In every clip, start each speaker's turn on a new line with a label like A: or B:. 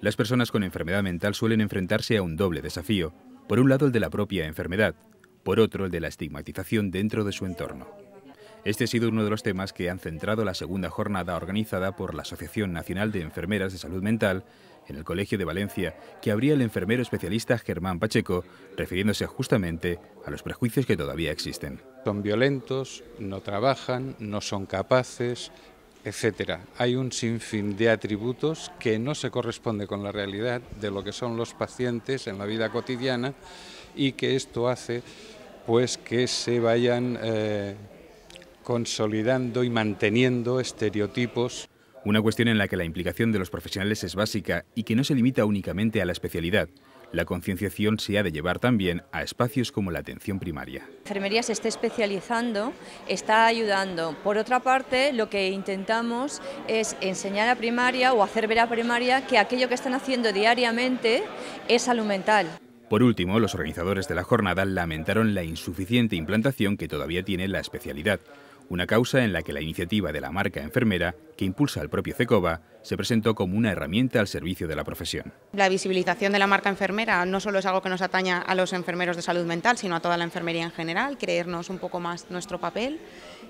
A: Las personas con enfermedad mental suelen enfrentarse a un doble desafío, por un lado el de la propia enfermedad, por otro el de la estigmatización dentro de su entorno. Este ha sido uno de los temas que han centrado la segunda jornada organizada por la Asociación Nacional de Enfermeras de Salud Mental en el Colegio de Valencia, que abría el enfermero especialista Germán Pacheco,
B: refiriéndose justamente a los prejuicios que todavía existen. Son violentos, no trabajan, no son capaces, etcétera. Hay un sinfín de atributos que no se corresponde con la realidad de lo que son los pacientes en la vida cotidiana y que esto hace pues que se vayan eh, consolidando y manteniendo estereotipos. Una cuestión en
A: la que la implicación de los profesionales es básica y que no se limita únicamente a la especialidad. La concienciación se ha de llevar también a espacios como la atención primaria. La
C: enfermería se está especializando, está ayudando. Por otra parte, lo que intentamos es enseñar a primaria o hacer ver a primaria que aquello que están haciendo diariamente es salud mental.
A: Por último, los organizadores de la jornada lamentaron la insuficiente implantación que todavía tiene la especialidad, una causa en la que la iniciativa de la marca enfermera que impulsa el propio CECOVA, se presentó como una herramienta al servicio de la profesión.
D: La visibilización de la marca enfermera no solo es algo que nos ataña a los enfermeros de salud mental, sino a toda la enfermería en general, creernos un poco más nuestro papel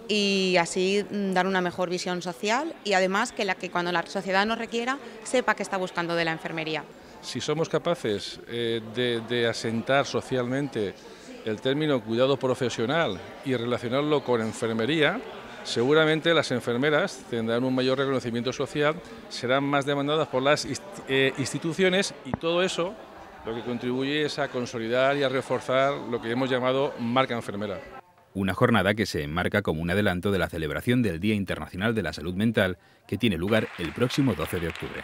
D: y así mm, dar una mejor visión social y además que, la, que cuando la sociedad nos requiera sepa que está buscando de la enfermería.
E: Si somos capaces eh, de asentar socialmente el término cuidado profesional y relacionarlo con enfermería, Seguramente las enfermeras tendrán un mayor reconocimiento social, serán más demandadas por las eh, instituciones y todo eso lo que contribuye es a consolidar y a reforzar lo que hemos llamado marca enfermera.
A: Una jornada que se enmarca como un adelanto de la celebración del Día Internacional de la Salud Mental que tiene lugar el próximo 12 de octubre.